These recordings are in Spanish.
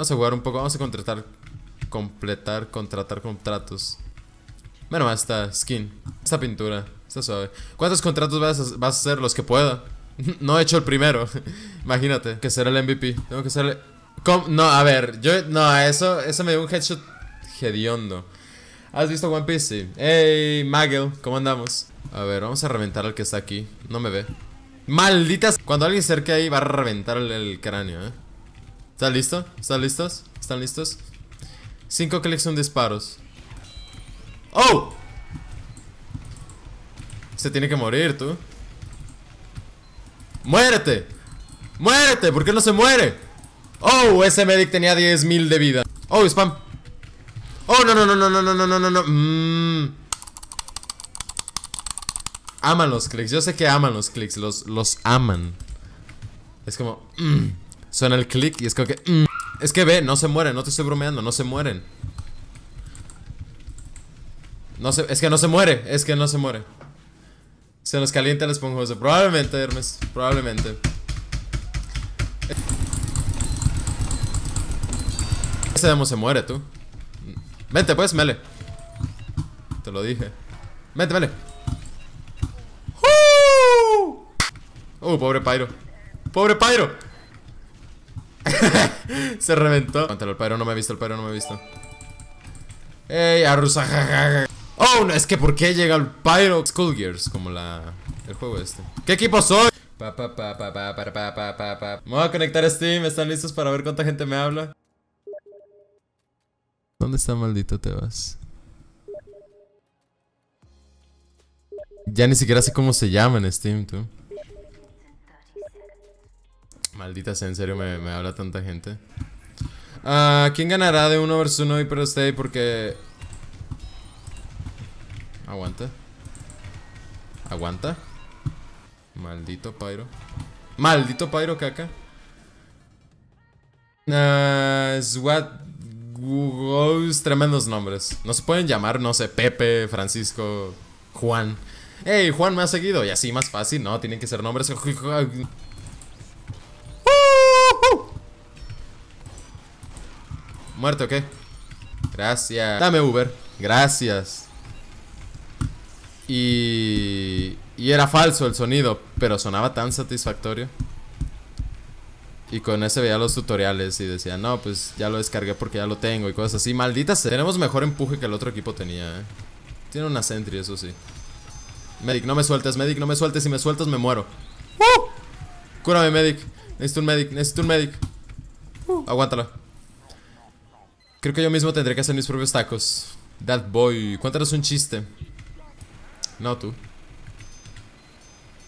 Vamos a jugar un poco, vamos a contratar, completar, contratar contratos. Bueno, esta skin, esta pintura, está suave. ¿Cuántos contratos vas a, vas hacer? Los que pueda. No he hecho el primero. Imagínate, que será el MVP. Tengo que ser el... No, a ver, yo... No, eso, eso me dio un headshot hediondo. ¿Has visto One Piece? Sí. Ey, Magel, ¿cómo andamos? A ver, vamos a reventar al que está aquí. No me ve. Malditas. Cuando alguien cerca ahí va a reventar el, el cráneo, eh. ¿Están listos? ¿Están listos? ¿Están listos? Cinco clics son disparos. ¡Oh! Se tiene que morir, tú. ¡Muérete! ¡Muérete! ¿Por qué no se muere? ¡Oh! Ese medic tenía 10.000 de vida. ¡Oh, spam! ¡Oh, no, no, no, no, no, no, no, no, no, no! Mm. Aman los clics. Yo sé que aman los clics. Los, los aman. Es como... ¡Mmm! Suena el click y es que... Mm, es que ve, no se mueren, no te estoy bromeando, no se mueren. No es que no se muere, es que no se muere. Se nos calienta el esponjoso. Probablemente, Hermes, probablemente. Ese demo se muere, tú. Vente, pues, mele. Te lo dije. Vente, mele. ¡Uh! Uh, pobre Pyro. ¡Pobre Pyro! Se reventó. Cuéntalo, el pyro no me ha visto, el no me ha visto. Ey, Arusa. Oh, no, es que ¿por qué llega el Pyro Gears, Como la... el juego este. ¿Qué equipo soy? Pa, pa, pa, pa, pa, pa, Me voy a conectar a Steam, ¿están listos para ver cuánta gente me habla? ¿Dónde está maldito te vas? Ya ni siquiera sé cómo se llama en Steam, tú. Maldita sea, en serio me, habla tanta gente. Ah, ¿Quién ganará de uno versus uno usted Stay? Porque... Aguanta. Aguanta. Maldito Pyro. Maldito Pyro, caca. Ah, SWAT Tremendos nombres. No se pueden llamar, no sé, Pepe, Francisco, Juan. Ey, Juan me ha seguido. Y así más fácil, ¿no? Tienen que ser nombres. ¿Muerto qué? Gracias. Dame Uber. Gracias. Y... Y era falso el sonido, pero sonaba tan satisfactorio. Y con ese veía los tutoriales y decía, no, pues ya lo descargué porque ya lo tengo y cosas así. Maldita sea. Tenemos mejor empuje que el otro equipo tenía, ¿eh? Tiene una sentry, eso sí. Medic, no me sueltes, Medic, no me sueltes. Si me sueltas, me muero. ¡Uh! Cúrame, Medic. Necesito un Medic, necesito un Medic. Uh. Aguántalo. Creo que yo mismo tendré que hacer mis propios tacos. That boy. Cuéntanos un chiste. No, tú.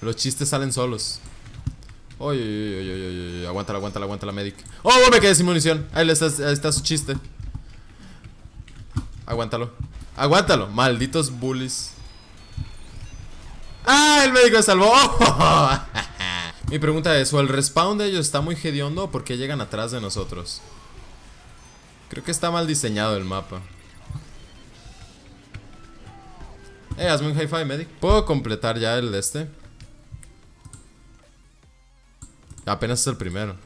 Los chistes salen solos. Oye, ay, ay, aguanta aguántala, aguántala, aguántala, medic. ¡Oh, me quedé sin munición! Ahí está, está su chiste. Aguántalo. Aguántalo, malditos bullies. ¡Ah! El médico me salvó. Mi pregunta es, ¿o el respawn de ellos está muy hediondo o por qué llegan atrás de nosotros? Creo que está mal diseñado el mapa. Eh, hazme un hi-fi, medic. ¿Puedo completar ya el de este? Apenas es el primero.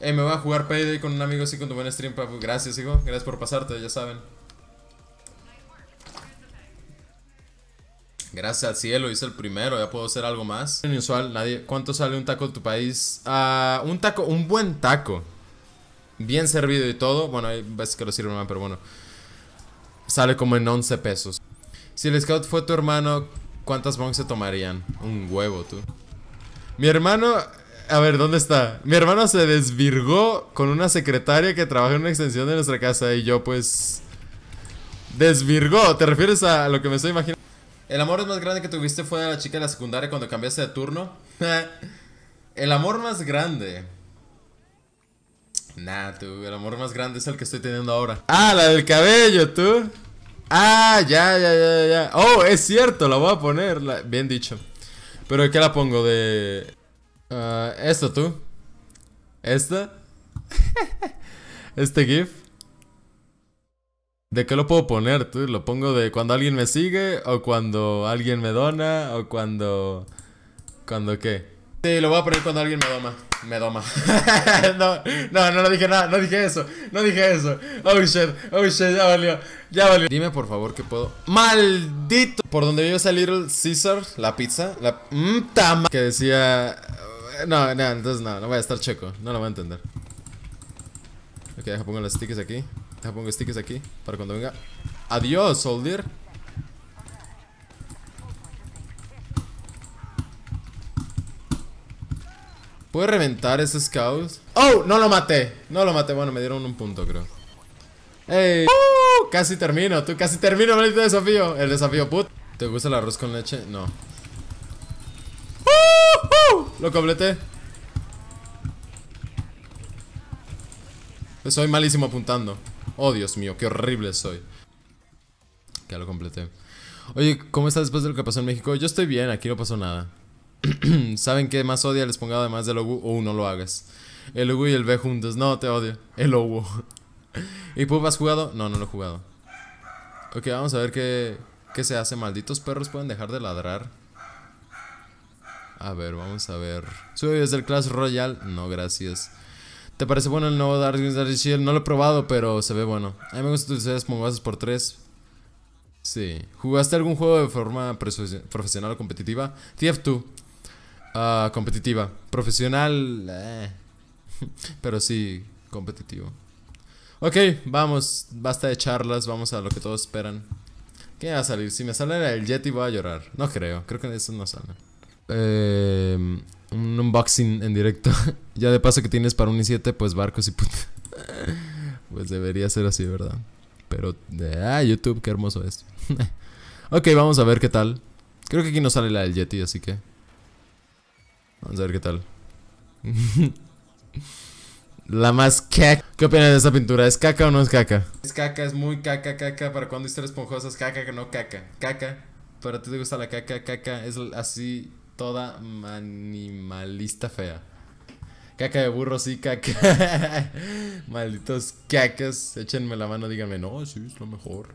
Eh, me voy a jugar Payday con un amigo así con tu buen stream, papu. Gracias, hijo. Gracias por pasarte, ya saben. Gracias al cielo, hice el primero, ya puedo hacer algo más. Inusual, nadie. ¿Cuánto sale un taco en tu país? Ah, un taco, un buen taco. Bien servido y todo. Bueno, hay veces que lo sirven mal, pero bueno. Sale como en 11 pesos. Si el scout fue tu hermano, ¿cuántas bongs se tomarían? Un huevo, tú. Mi hermano. A ver, ¿dónde está? Mi hermano se desvirgó con una secretaria que trabaja en una extensión de nuestra casa y yo, pues. Desvirgó. ¿Te refieres a lo que me estoy imaginando? ¿El amor más grande que tuviste fue de la chica de la secundaria cuando cambiaste de turno? el amor más grande. Nah, tú, el amor más grande es el que estoy teniendo ahora. Ah, la del cabello, tú. Ah, ya, ya, ya, ya. Oh, es cierto, la voy a poner. Bien dicho. Pero qué la pongo? De... Ah, esto, tú. ¿Esta? ¿Este GIF? ¿De qué lo puedo poner? ¿Tú? ¿Lo pongo de cuando alguien me sigue? ¿O cuando alguien me dona? ¿O cuando... ¿Cuando qué? Sí, lo voy a poner cuando alguien me doma. Me doma. no, no, no, dije nada, no dije eso, no dije eso. Oh shit, oh shit, ya valió, ya valió. Dime por favor que puedo. ¡Maldito! Por donde a salir el Caesar, la pizza, la. Mmm, Que decía. No, no, entonces no, no voy a estar checo, no lo voy a entender. Ok, deja pongo los stickers aquí. Te pongo stickers aquí para cuando venga. Adiós, soldier. ¿Puedo reventar ese scout? ¡Oh! No lo maté. No lo maté. Bueno, me dieron un punto, creo. ¡Ey! ¡Oh! Casi termino. Tú casi termino, maldito desafío. El desafío, put. ¿Te gusta el arroz con leche? No. ¡Oh! Lo completé. Soy malísimo apuntando. Oh, Dios mío, qué horrible soy. Ya lo completé. Oye, ¿cómo estás después de lo que pasó en México? Yo estoy bien, aquí no pasó nada. ¿Saben qué más odia? Les pongo además del Ogu. Oh, no lo hagas. El Ogu y el B juntos. No, te odio. El Ogu. ¿Y Pup has jugado? No, no lo he jugado. Ok, vamos a ver qué, qué se hace. Malditos perros pueden dejar de ladrar. A ver, vamos a ver. ¿Sube desde el Clash Royale? No, gracias. ¿Te parece bueno el nuevo Darkness Dark Shield? No lo he probado, pero se ve bueno. A mí me gusta utilizar Smogases por 3. Sí. ¿Jugaste algún juego de forma profesional o competitiva? TF2. Ah, competitiva. Profesional. Eh. pero sí, competitivo. Ok, vamos. Basta de charlas. Vamos a lo que todos esperan. ¿Qué va a salir? Si me sale el Yeti voy a llorar. No creo. Creo que eso no sale. Eh... Em, un unboxing en directo. ya de paso que tienes para un i7, pues barcos y puta. pues debería ser así, ¿verdad? Pero, ah, YouTube, qué hermoso es. ok, vamos a ver qué tal. Creo que aquí no sale la del Yeti, así que... Vamos a ver qué tal. la más caca. ¿Qué opinas de esta pintura? ¿Es caca o no es caca? Es caca, es muy caca, caca. Para cuando esponjosa esponjosas, caca que no caca. Caca. Para ti te gusta la caca, caca. Es así toda animalista fea. Caca de burro, sí, caca. Malditos cacas. Échenme la mano, díganme, no, sí, es lo mejor.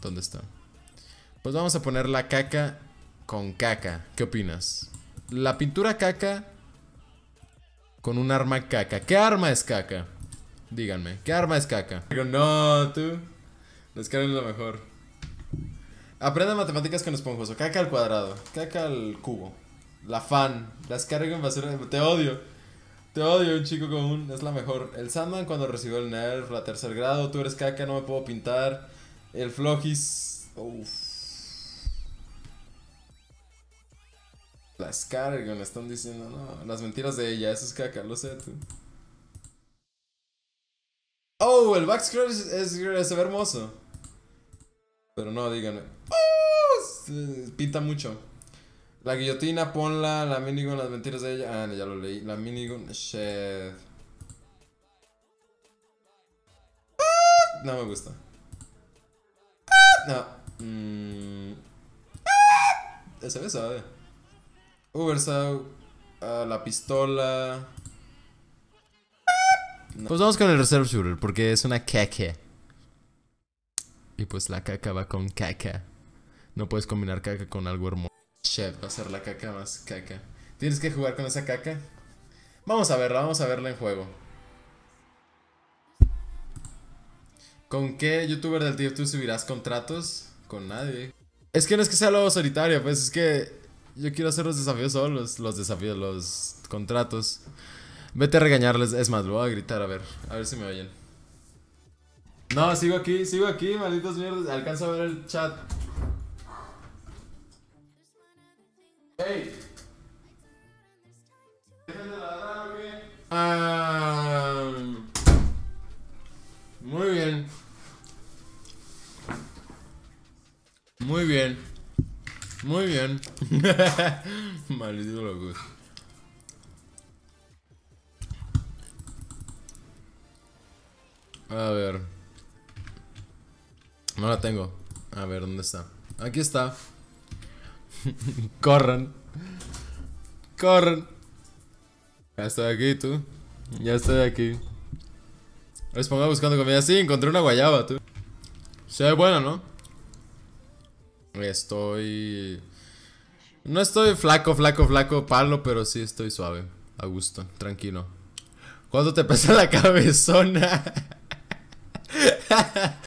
¿Dónde está? Pues vamos a poner la caca con caca. ¿Qué opinas? La pintura caca con un arma caca. ¿Qué arma es caca? Díganme, ¿qué arma es caca? Digo, no, tú. Les es lo mejor. Aprende matemáticas con esponjoso. Caca al cuadrado. Caca al cubo. La fan. La va en ser... Te odio. Te odio, un chico común. Es la mejor. El Sandman cuando recibió el Nerf. La tercer grado. Tú eres caca, no me puedo pintar. El flojis Uff. La Scargon. están diciendo, no, las mentiras de ella, eso es caca, lo sé tú. Oh, el backscroll es, es, es hermoso. Pero no, díganme. Eh, pinta mucho. La guillotina, ponla, la minigun, las mentiras de ella. Ah, ya lo leí. La minigun, shit No me gusta. No. Mm. Se ah, la pistola. Pues vamos con el Reserve Shooter porque es una queque. Y pues la caca va con caca. No puedes combinar caca con algo hermoso. Chef, va a ser la caca más caca. ¿Tienes que jugar con esa caca? Vamos a verla, vamos a verla en juego. ¿Con qué youtuber del tío tú subirás contratos? Con nadie. Es que no es que sea lo solitario, pues es que yo quiero hacer los desafíos solos, los desafíos, los contratos. Vete a regañarles, es más, lo voy a gritar a ver, a ver si me oyen. No, sigo aquí, sigo aquí, malditos mierdas. Alcanzo a ver el chat. ¡Ey! Ah, muy bien. Muy bien. Muy bien. Maldito loco. A ver. No la tengo. A ver, ¿dónde está? Aquí está. Corran. Corran. Ya estoy aquí, tú. Ya estoy aquí. Les pongo buscando comida. Sí, encontré una guayaba, tú. Se ve buena, ¿no? Estoy... No estoy flaco, flaco, flaco, palo, pero sí estoy suave. A gusto, tranquilo. ¿Cuánto te pesa la cabezona?